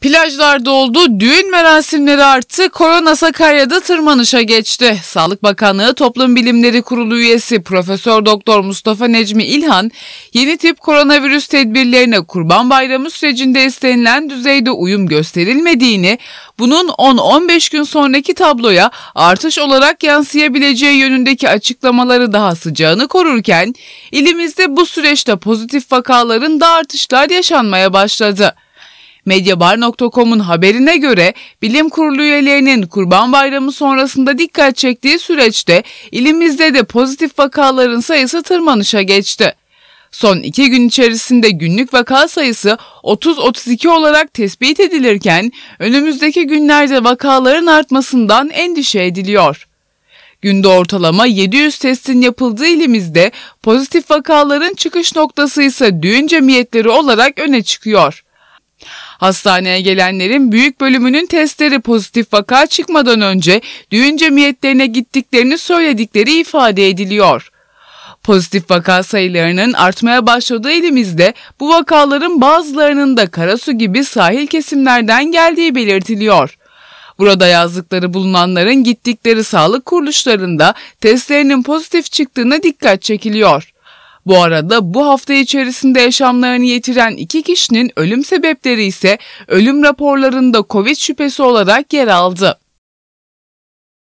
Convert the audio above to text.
Plajlarda oldu, düğün merasimleri arttı, korona Sakarya'da tırmanışa geçti. Sağlık Bakanlığı Toplum Bilimleri Kurulu üyesi Profesör Doktor Mustafa Necmi İlhan, yeni tip koronavirüs tedbirlerine Kurban Bayramı sürecinde istenilen düzeyde uyum gösterilmediğini, bunun 10-15 gün sonraki tabloya artış olarak yansıyabileceği yönündeki açıklamaları daha sıcağını korurken, ilimizde bu süreçte pozitif vakaların da artışlar yaşanmaya başladı. Medyabar.com'un haberine göre bilim kurulu üyelerinin Kurban Bayramı sonrasında dikkat çektiği süreçte ilimizde de pozitif vakaların sayısı tırmanışa geçti. Son iki gün içerisinde günlük vaka sayısı 30-32 olarak tespit edilirken önümüzdeki günlerde vakaların artmasından endişe ediliyor. Günde ortalama 700 testin yapıldığı ilimizde pozitif vakaların çıkış noktası ise düğün cemiyetleri olarak öne çıkıyor. Hastaneye gelenlerin büyük bölümünün testleri pozitif vaka çıkmadan önce düğün cemiyetlerine gittiklerini söyledikleri ifade ediliyor. Pozitif vaka sayılarının artmaya başladığı elimizde bu vakaların bazılarının da Karasu gibi sahil kesimlerden geldiği belirtiliyor. Burada yazdıkları bulunanların gittikleri sağlık kuruluşlarında testlerinin pozitif çıktığına dikkat çekiliyor. Bu arada bu hafta içerisinde yaşamlarını yitiren iki kişinin ölüm sebepleri ise ölüm raporlarında Covid şüphesi olarak yer aldı.